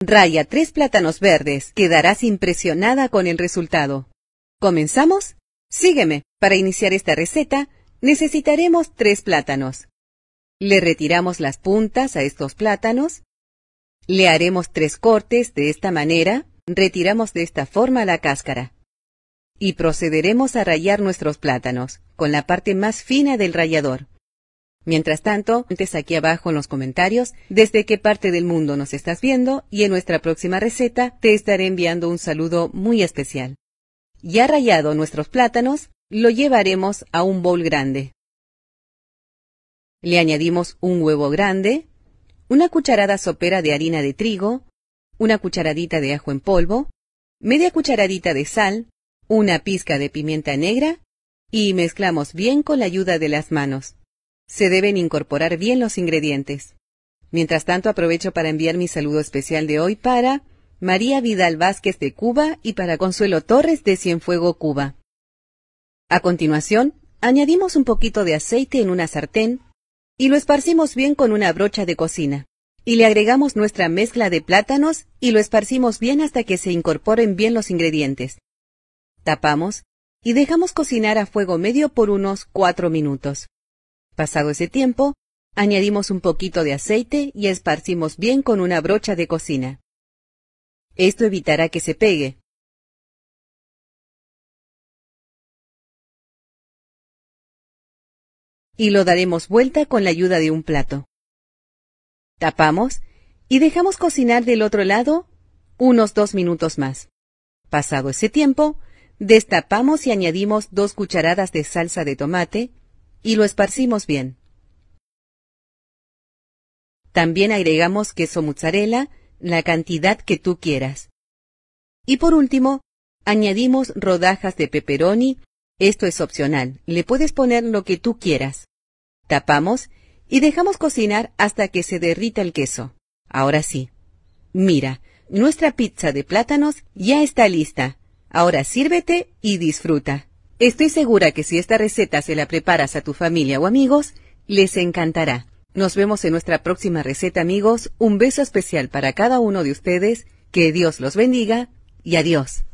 Raya tres plátanos verdes. Quedarás impresionada con el resultado. ¿Comenzamos? Sígueme. Para iniciar esta receta, necesitaremos tres plátanos. Le retiramos las puntas a estos plátanos. Le haremos tres cortes de esta manera. Retiramos de esta forma la cáscara. Y procederemos a rayar nuestros plátanos con la parte más fina del rallador. Mientras tanto, antes aquí abajo en los comentarios desde qué parte del mundo nos estás viendo y en nuestra próxima receta te estaré enviando un saludo muy especial. Ya rayado nuestros plátanos, lo llevaremos a un bowl grande. Le añadimos un huevo grande, una cucharada sopera de harina de trigo, una cucharadita de ajo en polvo, media cucharadita de sal, una pizca de pimienta negra y mezclamos bien con la ayuda de las manos. Se deben incorporar bien los ingredientes. Mientras tanto, aprovecho para enviar mi saludo especial de hoy para María Vidal Vázquez de Cuba y para Consuelo Torres de Cienfuego, Cuba. A continuación, añadimos un poquito de aceite en una sartén y lo esparcimos bien con una brocha de cocina. Y le agregamos nuestra mezcla de plátanos y lo esparcimos bien hasta que se incorporen bien los ingredientes. Tapamos y dejamos cocinar a fuego medio por unos cuatro minutos. Pasado ese tiempo, añadimos un poquito de aceite y esparcimos bien con una brocha de cocina. Esto evitará que se pegue. Y lo daremos vuelta con la ayuda de un plato. Tapamos y dejamos cocinar del otro lado unos dos minutos más. Pasado ese tiempo, destapamos y añadimos dos cucharadas de salsa de tomate, y lo esparcimos bien. También agregamos queso mozzarella, la cantidad que tú quieras. Y por último, añadimos rodajas de pepperoni, esto es opcional, le puedes poner lo que tú quieras. Tapamos y dejamos cocinar hasta que se derrita el queso. Ahora sí. Mira, nuestra pizza de plátanos ya está lista. Ahora sírvete y disfruta. Estoy segura que si esta receta se la preparas a tu familia o amigos, les encantará. Nos vemos en nuestra próxima receta amigos. Un beso especial para cada uno de ustedes. Que Dios los bendiga y adiós.